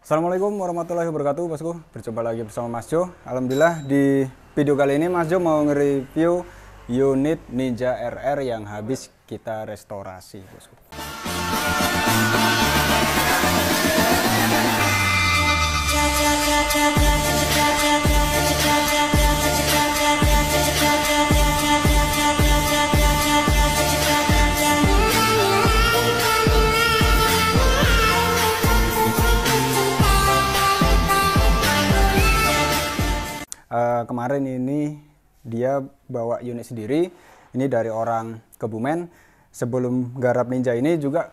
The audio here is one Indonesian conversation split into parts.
Assalamualaikum warahmatullahi wabarakatuh bosku Berjumpa lagi bersama Mas Jo Alhamdulillah di video kali ini Mas Jo mau nge-review unit Ninja RR yang habis kita restorasi bosku kemarin ini dia bawa unit sendiri. Ini dari orang Kebumen. Sebelum garap ninja ini juga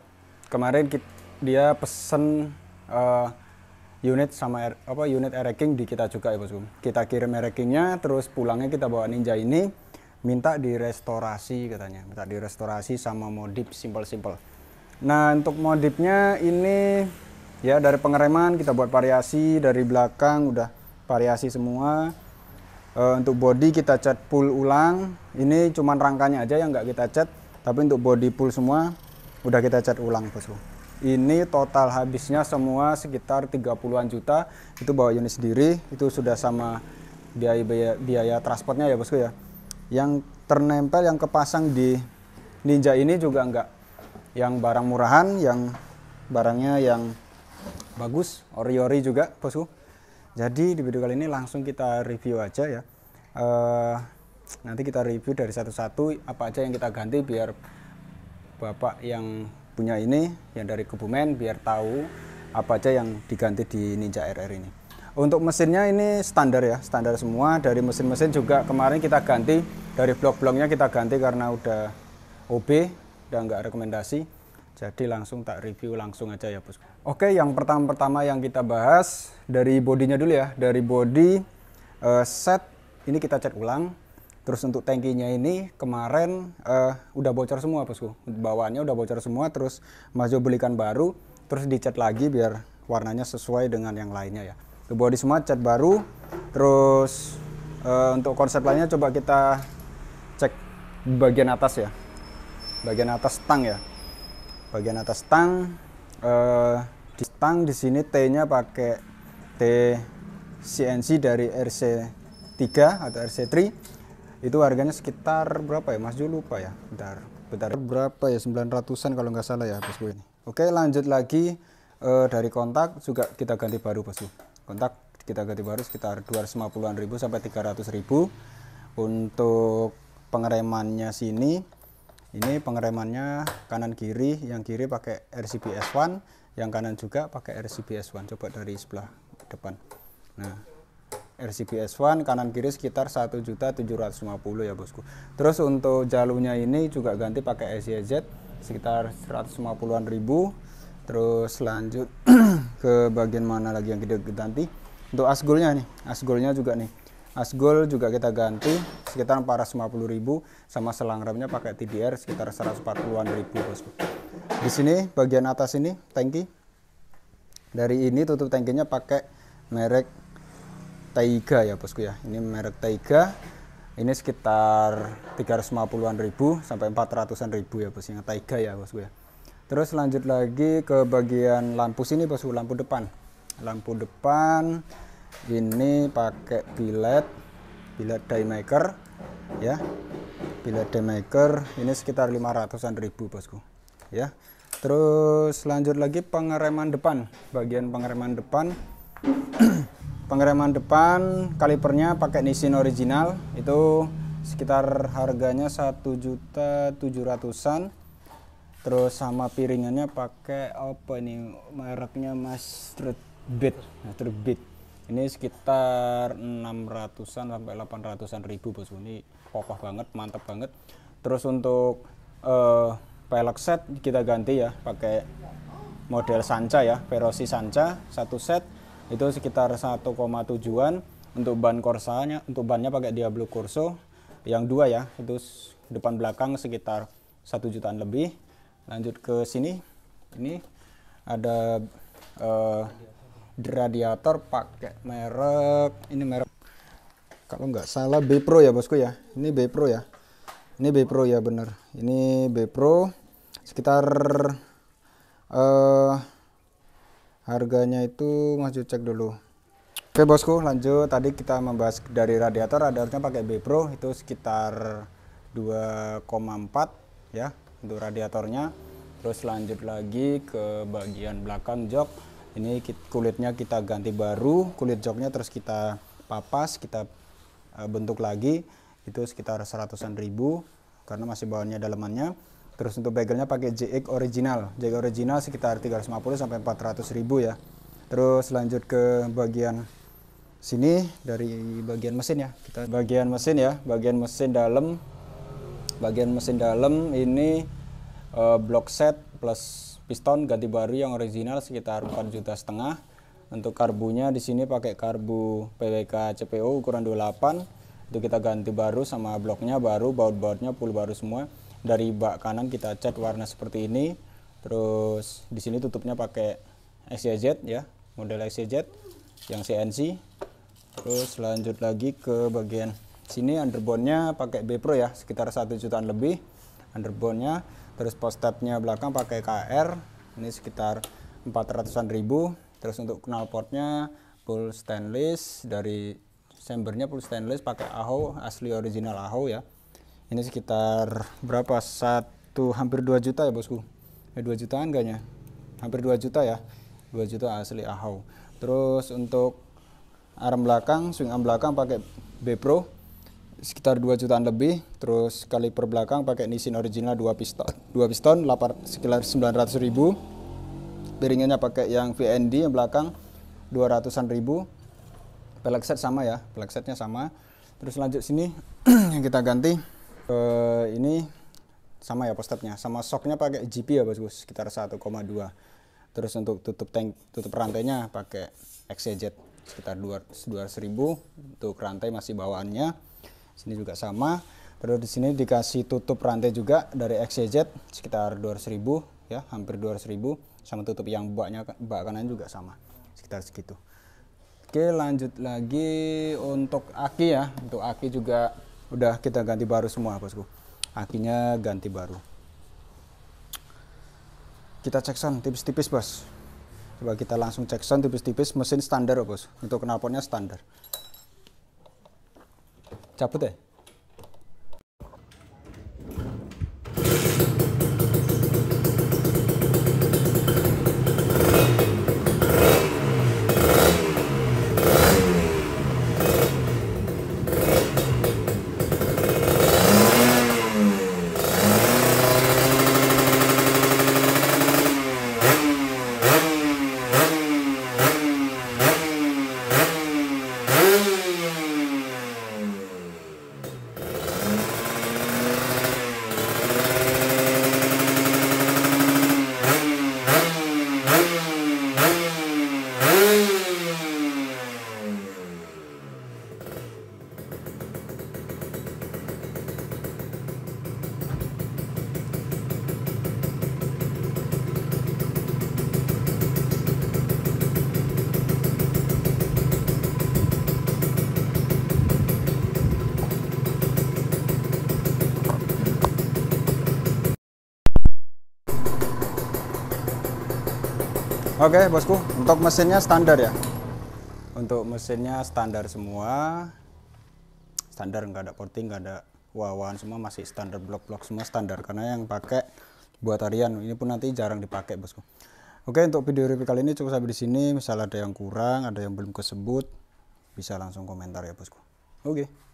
kemarin kita, dia pesen uh, unit sama air, er, apa unit ereking di kita juga ya bosku. Kita kirim erekingnya, terus pulangnya kita bawa ninja ini minta di restorasi katanya, minta di restorasi sama modif simple simple. Nah untuk modifnya ini ya dari pengereman kita buat variasi dari belakang udah variasi semua e, untuk body kita cat pull ulang. Ini cuman rangkanya aja yang nggak kita cat, tapi untuk body pull semua udah kita cat ulang, Bosku. Ini total habisnya semua sekitar 30-an juta. Itu bawa unit sendiri, itu sudah sama biaya biaya, biaya transportnya ya, Bosku ya. Yang ternempel yang kepasang di Ninja ini juga enggak yang barang murahan, yang barangnya yang bagus, ori-ori juga, Bosku. Jadi di video kali ini langsung kita review aja ya. Uh, nanti kita review dari satu-satu apa aja yang kita ganti biar bapak yang punya ini yang dari Kebumen biar tahu apa aja yang diganti di Ninja RR ini. Untuk mesinnya ini standar ya, standar semua. Dari mesin-mesin juga kemarin kita ganti dari blok-bloknya kita ganti karena udah OB, dan nggak rekomendasi jadi langsung tak review langsung aja ya bosku. Oke, yang pertama-pertama yang kita bahas dari bodinya dulu ya. Dari body uh, set ini kita cat ulang. Terus untuk tankinya ini kemarin uh, udah bocor semua bosku. Bawaannya udah bocor semua. Terus Mas Jo belikan baru. Terus dicat lagi biar warnanya sesuai dengan yang lainnya ya. Ke body semua cat baru. Terus uh, untuk konsep lainnya coba kita cek bagian atas ya. Bagian atas tang ya bagian atas tang eh, di tang di sini T-nya pakai T CNC dari RC3 atau RC3 itu harganya sekitar berapa ya Mas Jo lupa ya bentar bentar berapa ya 900-an kalau nggak salah ya bosku ini oke lanjut lagi eh, dari kontak juga kita ganti baru bosku kontak kita ganti baru sekitar 250-an ribu sampai 300 ribu untuk pengeremannya sini ini pengeremannya kanan kiri yang kiri pakai RCB s 1 yang kanan juga pakai RCB s 1 coba dari sebelah depan nah s 1 kanan kiri sekitar 1.750 ya bosku terus untuk jalurnya ini juga ganti pakai SYZ sekitar 150-an ribu terus lanjut ke bagian mana lagi yang kita ganti untuk asgulnya nih asgulnya juga nih Asgol juga kita ganti sekitar 450 ribu sama selang remnya pakai TDR sekitar 140-an ribu bosku. Di sini bagian atas ini tangki dari ini tutup tangkinya pakai merek Taiga ya bosku ya. Ini merek Taiga. Ini sekitar 350-an ribu sampai 400-an ribu ya bosku. Yang Taiga ya bosku ya. Terus lanjut lagi ke bagian lampu sini bosku, lampu depan. Lampu depan ini pakai billet billet maker ya billet maker ini sekitar 500an ribu bosku ya terus lanjut lagi pengereman depan bagian pengereman depan pengereman depan kalipernya pakai Nissin original itu sekitar harganya 1 juta 700-an terus sama piringannya pakai apa ini mereknya Mas Street Beat, nah, Street Beat ini sekitar 600-an sampai 800-an ribu bosku ini kokoh banget mantap banget terus untuk uh, pelek set kita ganti ya pakai model sanca ya Perosi sanca satu set itu sekitar 1,7an untuk ban korsanya untuk bannya pakai Diablo Corso yang dua ya itu depan belakang sekitar satu jutaan lebih lanjut ke sini ini ada uh, radiator pakai merek ini merek kalau nggak salah B Pro ya bosku ya ini B Pro ya ini B Pro ya bener ini B Pro sekitar uh, harganya itu maju cek dulu oke bosku lanjut tadi kita membahas dari radiator radiatornya pakai B Pro itu sekitar 2,4 ya untuk radiatornya terus lanjut lagi ke bagian belakang jok ini kulitnya kita ganti baru kulit joknya terus kita papas kita eh, bentuk lagi itu sekitar seratusan ribu karena masih bawahnya dalemannya terus untuk bagelnya pakai JX original JX original sekitar 350 sampai 400 ribu ya terus lanjut ke bagian sini dari bagian mesin ya kita bagian mesin ya bagian mesin dalam bagian mesin dalam ini uh, eh, blok set plus piston ganti baru yang original sekitar 4 juta setengah untuk karbunya di sini pakai karbu PWK CPO ukuran 28 itu kita ganti baru sama bloknya baru baut-bautnya full baru semua dari bak kanan kita cat warna seperti ini terus di sini tutupnya pakai XYZ ya model XYZ yang CNC terus lanjut lagi ke bagian sini underbone-nya pakai B Pro ya sekitar satu jutaan lebih underbone-nya terus post stepnya belakang pakai KR ini sekitar 400an ribu terus untuk knalpotnya full stainless dari chambernya full stainless pakai AHO asli original AHO ya ini sekitar berapa satu hampir 2 juta ya bosku eh, 2 jutaan kayaknya hampir 2 juta ya 2 juta asli AHO terus untuk arm belakang swing arm belakang pakai B Pro sekitar 2 jutaan lebih terus kali per belakang pakai Nissin original 2 piston 2 piston 8, sekitar 900 ribu piringannya pakai yang VND yang belakang 200an ribu pelek set sama ya pelek setnya sama terus lanjut sini yang kita ganti ke eh, ini sama ya posternya sama soknya pakai GP ya bosku sekitar 1,2 terus untuk tutup tank tutup rantainya pakai XJ e sekitar ratus ribu untuk rantai masih bawaannya sini juga sama terus di sini dikasih tutup rantai juga dari XJZ sekitar 200 ribu ya hampir 200 ribu sama tutup yang baknya bak kanan juga sama sekitar segitu oke lanjut lagi untuk aki ya untuk aki juga udah kita ganti baru semua bosku akinya ganti baru kita cek sound tipis-tipis bos coba kita langsung cek sound tipis-tipis mesin standar bos untuk knalpotnya standar 자, 부대. Oke okay, bosku, untuk mesinnya standar ya. Untuk mesinnya standar semua. Standar nggak ada porting, nggak ada wawan semua masih standar blok-blok semua standar karena yang pakai buat harian ini pun nanti jarang dipakai bosku. Oke untuk video review kali ini cukup sampai di sini. Misal ada yang kurang, ada yang belum kesebut, bisa langsung komentar ya bosku. Oke. Okay.